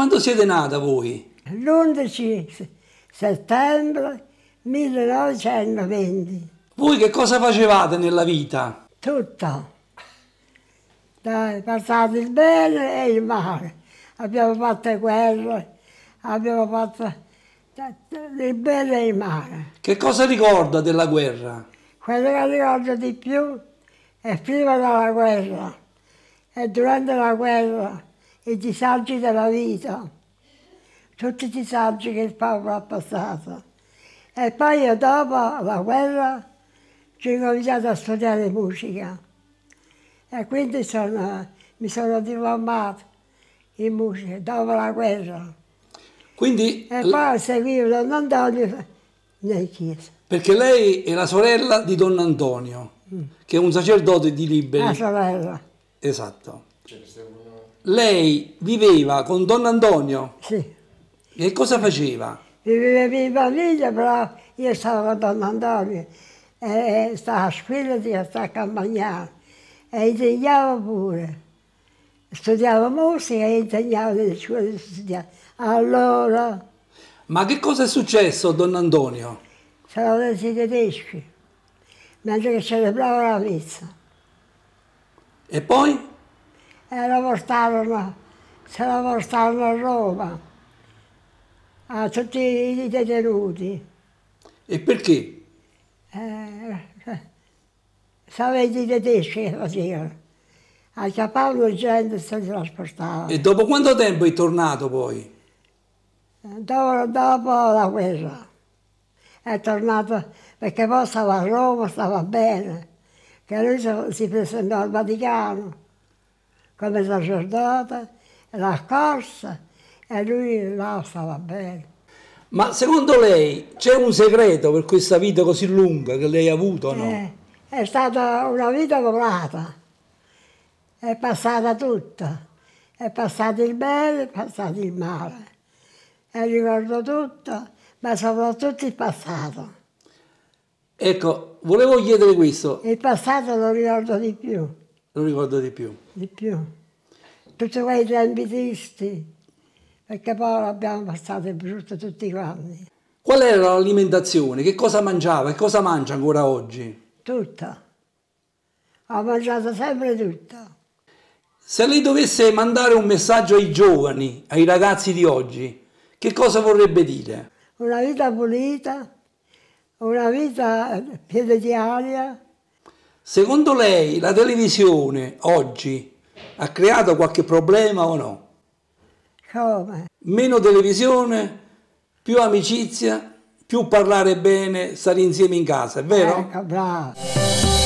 Quando siete nata voi? L'11 settembre 1920. Voi che cosa facevate nella vita? Tutto. Dai, passate il bene e il male. Abbiamo fatto guerra, abbiamo fatto il bene e il male. Che cosa ricorda della guerra? Quello che ricordo di più è prima della guerra e durante la guerra i disagi della vita, tutti i disagi che il popolo ha passato. E poi dopo la guerra ci ho cominciato a studiare musica e quindi sono, mi sono diplomato in musica dopo la guerra. Quindi, e poi seguivo Don Antonio nelle chiese. Perché lei è la sorella di Don Antonio, mm. che è un sacerdote di Liberi. La sorella. Esatto. Cioè, lei viveva con Don Antonio? Sì. Che cosa faceva? Viveva famiglia, però io stavo con Don Antonio. E stavo a scuola, stavo a campagnare. E insegnavo pure. Studiavo musica e insegnavo nelle scuole studiavo. Allora... Ma che cosa è successo a Don Antonio? Sono venuti tedeschi, mentre che celebrava la messa. E poi? e la portarono, se la portarono a Roma, a tutti i detenuti. E perché? Eh, eh sapete i tedeschi che facevano. A Capallo gente si trasportava. E dopo quanto tempo è tornato poi? Eh, dopo, dopo la guerra. È tornato perché poi stava a Roma, stava bene, che lui si presentò al Vaticano come sacerdote, giornata, la corsa e lui là stava bene. Ma secondo lei c'è un segreto per questa vita così lunga che lei ha avuto o no? Eh, è stata una vita volata, è passata tutta, è passato il bene, è passato il male, e ricordo tutto, ma soprattutto il passato. Ecco, volevo chiedere questo. Il passato lo ricordo di più. Lo ricordo di più. Di più. Tutti quei tempi tristi, perché poi l'abbiamo passato brutto tutti quanti. Qual era l'alimentazione? Che cosa mangiava? e cosa mangia ancora oggi? Tutta. Ho mangiato sempre tutta. Se lei dovesse mandare un messaggio ai giovani, ai ragazzi di oggi, che cosa vorrebbe dire? Una vita pulita, una vita piena di aria, Secondo lei la televisione oggi ha creato qualche problema o no? Come? Meno televisione, più amicizia, più parlare bene, stare insieme in casa, è vero? Ecco, bravo.